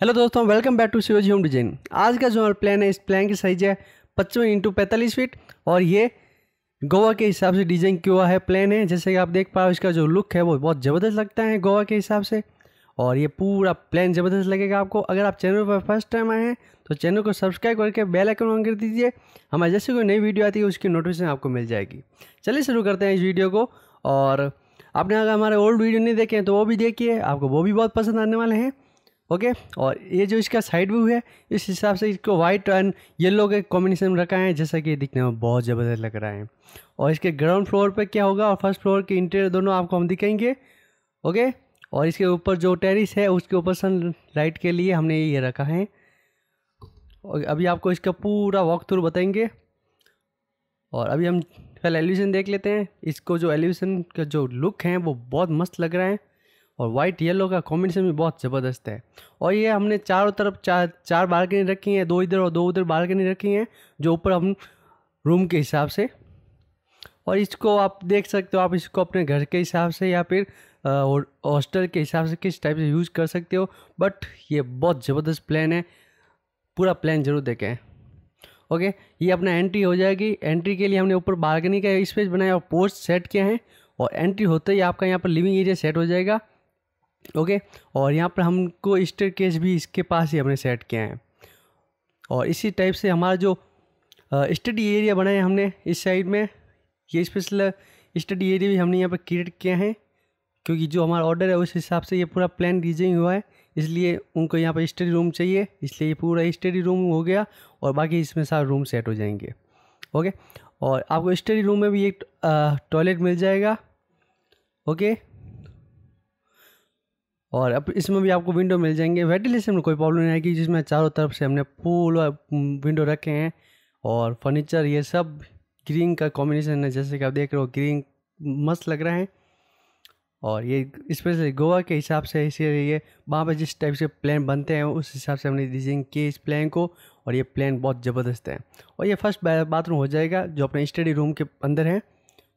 hello दोस्तों welcome back to Shivji home design आज का जो हमारा प्लान है इस प्लान की साइज है पच्चीस इंटू पैंतालीस फीट और ये गोवा के हिसाब से डिजाइन किया है प्लान है जैसे कि आप देख पाओ इसका जो लुक है वो बहुत ज़बरदस्त लगता है गोवा के हिसाब से और ये पूरा प्लान ज़बरदस्त लगेगा आपको अगर आप चैनल पर फर्स्ट टाइम आए हैं तो चैनल को सब्सक्राइब करके बेल आइकन ऑन कर दीजिए हमारे जैसे कोई नई वीडियो आती है उसकी नोटिफिकेशन आपको मिल जाएगी चलिए शुरू करते हैं इस वीडियो को और आपने अगर हमारे ओल्ड वीडियो नहीं देखे हैं तो वो भी देखिए आपको वो भी बहुत पसंद आने वाले हैं ओके और ये जो इसका साइड व्यू है इस हिसाब से इसको वाइट एंड येलो के कॉम्बिनेशन में रखा है जैसा कि दिखने में बहुत ज़बरदस्त लग रहा है और इसके ग्राउंड फ्लोर पर क्या होगा और फर्स्ट फ्लोर के इंटीरियर दोनों आपको हम दिखाएंगे ओके और इसके ऊपर जो टेरिस है उसके ऊपर सन लाइट के लिए हमने ये रखा है और अभी आपको इसका पूरा वॉक थ्रू बताएंगे और अभी हम कल एलिवेशन देख लेते हैं इसको जो एलिवेशन का जो लुक है वो बहुत मस्त लग रहा है और वाइट येलो का कॉम्बिनेशन भी बहुत ज़बरदस्त है और ये हमने चारों तरफ चार चार बालकनी रखी हैं दो इधर और दो उधर बालकनी रखी हैं जो ऊपर हम रूम के हिसाब से और इसको आप देख सकते हो आप इसको अपने घर के हिसाब से या फिर हॉस्टल के हिसाब से किस टाइप से यूज़ कर सकते हो बट ये बहुत ज़बरदस्त प्लान है पूरा प्लान ज़रूर देखें ओके ये अपना एंट्री हो जाएगी एंट्री के लिए हमने ऊपर बालकनी का स्पेस बनाया और पोस्ट सेट किया है और एंट्री होते ही आपका यहाँ पर लिविंग एरिया सेट हो जाएगा ओके और यहाँ पर हमको स्टेट केस भी इसके पास ही हमने सेट किया है और इसी टाइप से हमारा जो स्टडी एरिया बनाया हमने इस साइड में ये स्पेशल स्टडी एरिया भी हमने यहाँ पर क्रिएट किया है क्योंकि जो हमारा ऑर्डर है उस हिसाब से ये पूरा प्लान डिजाइन हुआ है इसलिए उनको यहाँ पर स्टडी रूम चाहिए इसलिए ये पूरा स्टडी रूम हो गया और बाकी इसमें सारे रूम सेट हो जाएंगे ओके और आपको स्टडी रूम में भी एक टॉयलेट मिल जाएगा ओके और अब इसमें भी आपको विंडो मिल जाएंगे वेंटिलेशन में कोई प्रॉब्लम नहीं आएगी जिसमें चारों तरफ से हमने पूरा विंडो रखे हैं और फर्नीचर ये सब ग्रीन का कॉम्बिनेशन है जैसे कि आप देख रहे हो ग्रीन मस्त लग रहा है और ये स्पेशली गोवा के हिसाब से इसी ये वहाँ पर जिस टाइप से प्लान बनते हैं उस हिसाब से हमने डिजाइन किए इस प्लान को और ये प्लान बहुत ज़बरदस्त है और ये फर्स्ट बाथरूम हो जाएगा जो अपने स्टडी रूम के अंदर है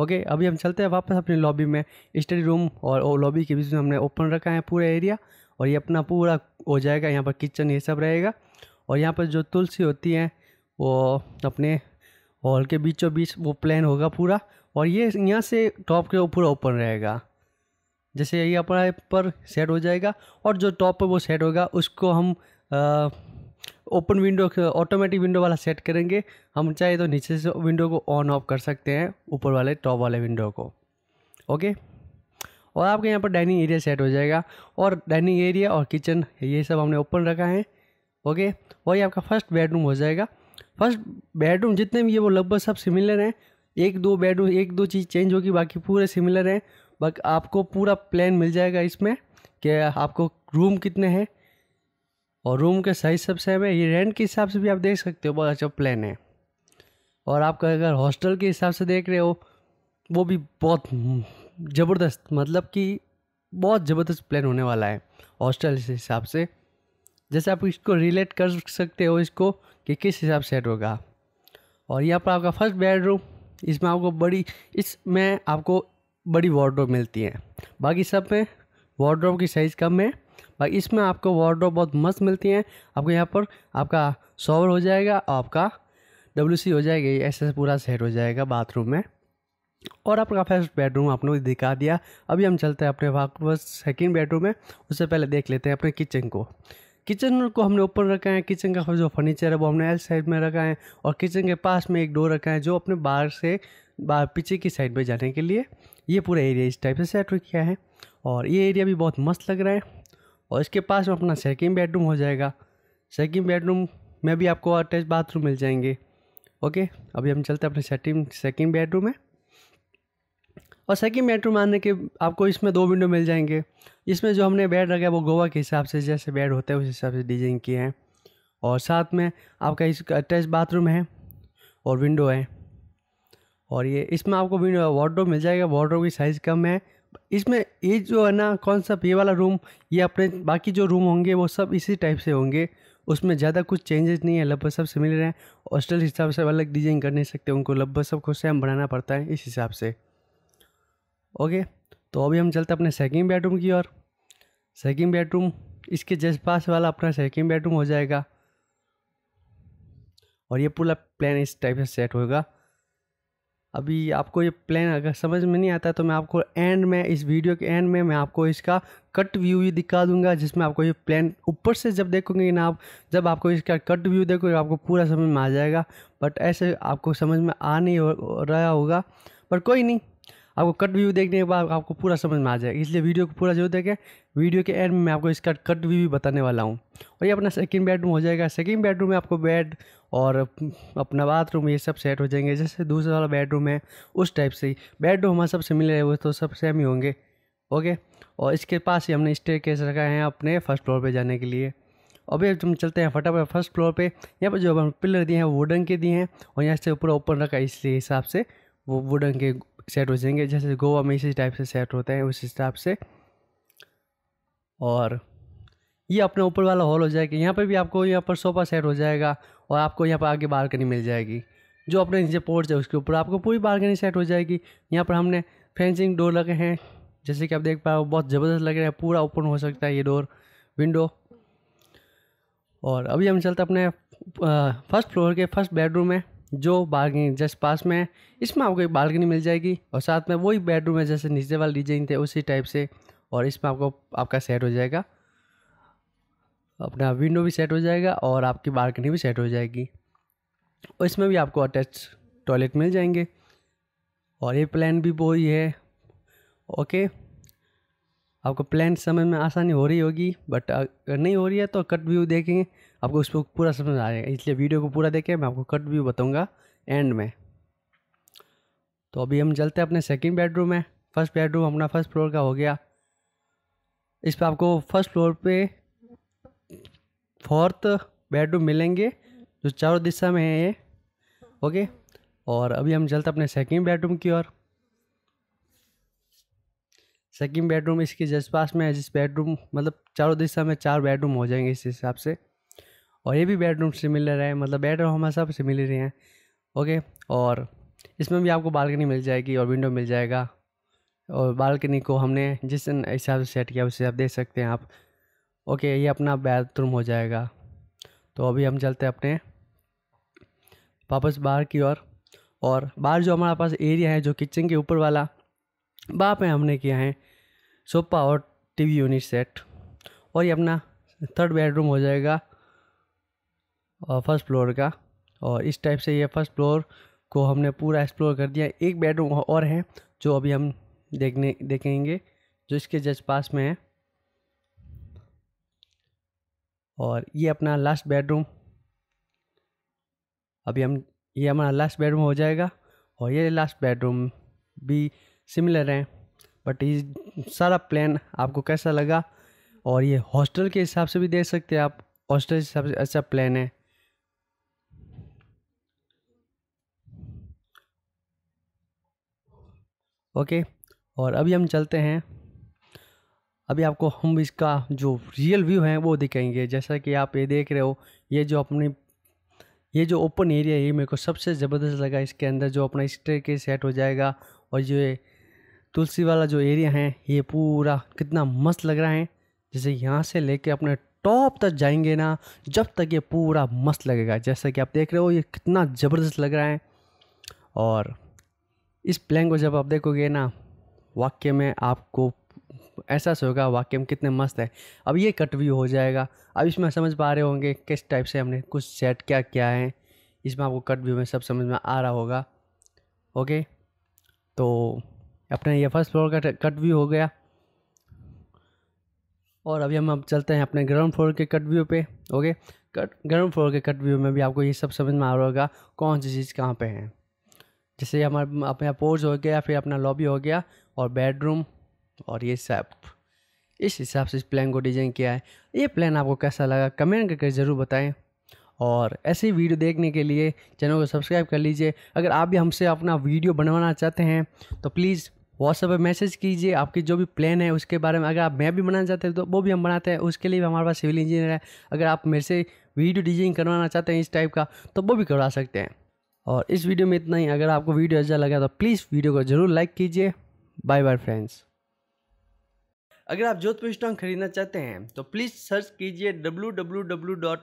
ओके अभी हम चलते हैं वापस अपने लॉबी में स्टडी रूम और लॉबी के बीच में हमने ओपन रखा है पूरा एरिया और ये अपना पूरा हो जाएगा यहाँ पर किचन ये सब रहेगा और यहाँ पर जो तुलसी होती है वो अपने हॉल के बीचों बीच वो प्लान होगा पूरा और ये यहाँ से टॉप के पूरा ओपन रहेगा जैसे ये अपना पर सेट हो जाएगा और जो टॉप पर वो सेट होगा उसको हम आ, ओपन विंडो ऑटोमेटिक विंडो वाला सेट करेंगे हम चाहे तो नीचे से विंडो को ऑन ऑफ कर सकते हैं ऊपर वाले टॉप वाले विंडो को ओके और आपके यहाँ पर डाइनिंग एरिया सेट हो जाएगा और डाइनिंग एरिया और किचन ये सब हमने ओपन रखा है ओके और ये आपका फर्स्ट बेडरूम हो जाएगा फर्स्ट बेडरूम जितने भी ये वो लगभग सब सिमिलर हैं एक दो बेडरूम एक दो चीज़ चेंज होगी बाकी पूरे सिमिलर हैं बाकी आपको पूरा प्लान मिल जाएगा इसमें कि आपको रूम कितने हैं और रूम के सही सब सेम है ये रेंट के हिसाब से भी आप देख सकते हो बहुत अच्छा प्लान है और आपका अगर हॉस्टल के हिसाब से देख रहे हो वो भी बहुत ज़बरदस्त मतलब कि बहुत ज़बरदस्त प्लान होने वाला है हॉस्टल के हिसाब से जैसे आप इसको रिलेट कर सकते हो इसको कि किस हिसाब से सेट होगा और यहाँ पर आपका फर्स्ट बेडरूम इसमें आपको बड़ी इसमें आपको बड़ी वार्ड्रोब मिलती है बाकी सब में वार्ड्रोब की साइज़ कम है भाई इसमें आपको वार्ड्रोप बहुत मस्त मिलती हैं आपको यहाँ पर आपका शॉवर हो जाएगा आपका डब्ल्यू हो जाएगा ऐसे पूरा सेट हो जाएगा बाथरूम में और आपका फर्स्ट बेडरूम आपने दिखा दिया अभी हम चलते हैं अपने वापस सेकेंड बेडरूम में उससे पहले देख लेते हैं अपने किचन को किचन को हमने ऊपर रखा है किचन का जो फर्नीचर है वो हमने एल साइड में रखा है और किचन के पास में एक डोर रखा है जो अपने बाहर से बाहर पीछे की साइड में जाने के लिए ये पूरा एरिया इस टाइप से सेट किया है और ये एरिया भी बहुत मस्त लग रहा है और इसके पास में अपना सेकेंड बेडरूम हो जाएगा सेकेंड बेडरूम में भी आपको अटैच बाथरूम मिल जाएंगे ओके अभी हम चलते हैं अपने सेटिंग सेकेंड बेडरूम में और सेकेंड बेडरूम आने के आपको इसमें दो विंडो मिल जाएंगे इसमें जो हमने बेड रखा है वो गोवा के हिसाब से जैसे बेड होते हैं उस हिसाब से डिजाइन किए हैं और साथ में आपका इसका अटैच बाथरूम है और विंडो है और ये इसमें आपको विंडो वार्ड्रोब मिल जाएगा वार्ड्रोब की साइज़ कम है इसमें ये जो है ना कॉन्सेप्ट ये वाला रूम ये अपने बाकी जो रूम होंगे वो सब इसी टाइप से होंगे उसमें ज़्यादा कुछ चेंजेस नहीं है लगभग सब सिमिलर हैं हॉस्टल हिसाब से अलग डिजाइन कर नहीं सकते उनको लगभग सब खुद से हम बनाना पड़ता है इस हिसाब से ओके तो अभी हम चलते अपने सेकेंड बेडरूम की ओर सेकेंड बेडरूम इसके जस्ट पास वाला अपना सेकेंड बेडरूम हो जाएगा और ये पूरा प्लान इस टाइप से सेट होगा अभी आपको ये प्लान अगर समझ में नहीं आता तो मैं आपको एंड में इस वीडियो के एंड में मैं आपको इसका कट व्यू भी दिखा दूंगा जिसमें आपको ये प्लान ऊपर से जब देखोगे ना आप जब आपको इसका कट व्यू देखोगे आपको पूरा समझ में आ जाएगा बट ऐसे आपको समझ में आ नहीं हो रहा होगा पर कोई नहीं आपको कट व्यू देखने के बाद आपको पूरा समझ में आ जाएगा इसलिए वीडियो को पूरा जरूर देखें वीडियो के एंड में मैं आपको इसका कट व्यू भी बताने वाला हूँ और ये अपना सेकेंड बेडरूम हो जाएगा सेकेंड बेडरूम में आपको बेड और अपना बाथरूम ये सब सेट हो जाएंगे जैसे दूसरा वाला बेडरूम है उस टाइप से ही बेडरूम हमारे सब सिमिलर है वो तो सब सेम ही होंगे ओके और इसके पास ही हमने स्टेयर केस रखा है अपने फर्स्ट फ्लोर पर जाने के लिए अभी तुम चलते हैं फटाफट फर्स्ट फ्लोर पर यहाँ पर जो हम पिलर दिए हैं वुडन के दिए हैं और यहाँ से ऊपर ओपन रखा है इसी हिसाब से वो वुडन के सेट हो जाएंगे जैसे गोवा में इसी टाइप से सेट होते हैं उस हिसाब से और ये अपने ऊपर वाला हॉल हो जाएगा यहाँ पर भी आपको यहाँ पर सोफ़ा सेट हो जाएगा और आपको यहाँ पर आगे बालकनी मिल जाएगी जो अपने नीचे पोर्च है उसके ऊपर आपको पूरी बालकनी सेट हो जाएगी यहाँ पर हमने फेंसिंग डोर लगे हैं जैसे कि आप देख पा रहे हो बहुत ज़बरदस्त लग रहा है पूरा ओपन हो सकता है ये डोर विंडो और अभी हम चलते अपने फर्स्ट फ्लोर के फर्स्ट बेडरूम में जो बालकनी जस्ट पास में है इसमें आपको एक बालकनी मिल जाएगी और साथ में वही बेडरूम है जैसे नीचे वाला डिजाइन थे उसी टाइप से और इसमें आपको आपका सेट हो जाएगा अपना विंडो भी सेट हो जाएगा और आपकी बालकनी भी सेट हो जाएगी और इसमें भी आपको अटैच टॉयलेट मिल जाएंगे और ये प्लान भी वो ही है ओके आपको प्लान समझ में आसानी हो रही होगी बट अगर नहीं हो रही है तो कट व्यू देखेंगे आपको उस पर पूरा समझ आ जाएगा इसलिए वीडियो को पूरा देखें मैं आपको कट व्यू बताऊँगा एंड में तो अभी हम चलते हैं अपने सेकेंड बेडरूम में फर्स्ट बेडरूम अपना फर्स्ट फ्लोर का हो गया इस पर आपको फर्स्ट फ्लोर पे फोर्थ बेडरूम मिलेंगे जो चारों दिशा में है ये ओके और अभी हम चलते अपने सेकंड बेडरूम की ओर सेकंड बेडरूम इसके जस्ट पास में है जिस बेडरूम मतलब चारों दिशा में चार बेडरूम हो जाएंगे इस हिसाब से और ये भी बेडरूम सिमिलर है मतलब बेडरूम हमारे सब सिमिलर ही हैं ओके और इसमें भी आपको बालकनी मिल जाएगी और विंडो मिल जाएगा और बालकनी को हमने जिस हिसाब से सेट किया उसे आप देख सकते हैं आप ओके ये अपना बाथरूम हो जाएगा तो अभी हम चलते अपने वापस बाहर की ओर और बाहर जो हमारे पास एरिया है जो किचन के ऊपर वाला बाप है हमने किया है सोफा और टीवी यूनिट सेट और ये अपना थर्ड बेडरूम हो जाएगा और फर्स्ट फ्लोर का और इस टाइप से ये फर्स्ट फ्लोर को हमने पूरा एक्सप्लोर कर दिया एक बेडरूम और है जो अभी हम देखने देखेंगे जो इसके जस्ट पास में है और ये अपना लास्ट बेडरूम अभी हम ये हमारा लास्ट बेडरूम हो जाएगा और ये लास्ट बेडरूम भी सिमिलर हैं बट ये सारा प्लान आपको कैसा लगा और ये हॉस्टल के हिसाब से भी देख सकते हैं आप हॉस्टल के हिसाब से अच्छा प्लान है ओके और अभी हम चलते हैं अभी आपको हम इसका जो रियल व्यू है वो दिखाएंगे जैसा कि आप ये देख रहे हो ये जो अपनी ये जो ओपन एरिया है ये मेरे को सबसे ज़बरदस्त लगा इसके अंदर जो अपना स्टेयर के सेट हो जाएगा और जो ये तुलसी वाला जो एरिया है ये पूरा कितना मस्त लग रहा है जैसे यहाँ से लेके अपने टॉप तक जाएंगे ना जब तक ये पूरा मस्त लगेगा जैसा कि आप देख रहे हो ये कितना ज़बरदस्त लग रहा है और इस प्लान को जब आप देखोगे ना वाक्य में आपको ऐसा से होगा वाक्यम कितने मस्त है अब ये कट व्यू हो जाएगा अब इसमें समझ पा रहे होंगे किस टाइप से हमने कुछ सेट क्या क्या है इसमें आपको कट व्यू में सब समझ में आ रहा होगा ओके तो अपना ये फर्स्ट फ्लोर का कट व्यू हो गया और अभी हम अब चलते हैं अपने ग्राउंड फ्लोर के कट व्यू पे ओके कट ग्राउंड फ्लोर के कट व्यू में भी आपको ये सब समझ में आ रहा होगा कौन सी चीज़ कहाँ पे है जैसे हमारा अपना पोर्स हो गया फिर अपना लॉबी हो गया और बेडरूम और ये सब इस हिसाब से इस प्लान को डिज़ाइन किया है ये प्लान आपको कैसा लगा कमेंट करके ज़रूर बताएं और ऐसे ही वीडियो देखने के लिए चैनल को सब्सक्राइब कर लीजिए अगर आप भी हमसे अपना वीडियो बनवाना चाहते हैं तो प्लीज़ व्हाट्सएप पर मैसेज कीजिए आपकी जो भी प्लान है उसके बारे में अगर आप मैं भी बनाना चाहते हैं तो वो भी हम बनाते हैं उसके लिए भी हमारे पास सिविल इंजीनियर है अगर आप मेरे से वीडियो डिजाइन करवाना चाहते हैं इस टाइप का तो वो भी करवा सकते हैं और इस वीडियो में इतना ही अगर आपको वीडियो अच्छा लगा तो प्लीज़ वीडियो को ज़रूर लाइक कीजिए बाय बाय फ्रेंड्स अगर आप जोधपुर स्टॉन खरीदना चाहते हैं तो प्लीज़ सर्च कीजिए W W W dot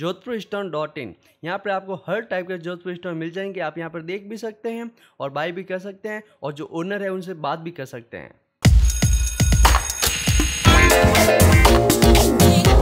Jodhpur stone dot in यहाँ पर आपको हर टाइप के जोधपुर स्टॉन मिल जाएंगे आप यहाँ पर देख भी सकते हैं और बाई भी कर सकते हैं और जो ओनर है उनसे बात भी कर सकते हैं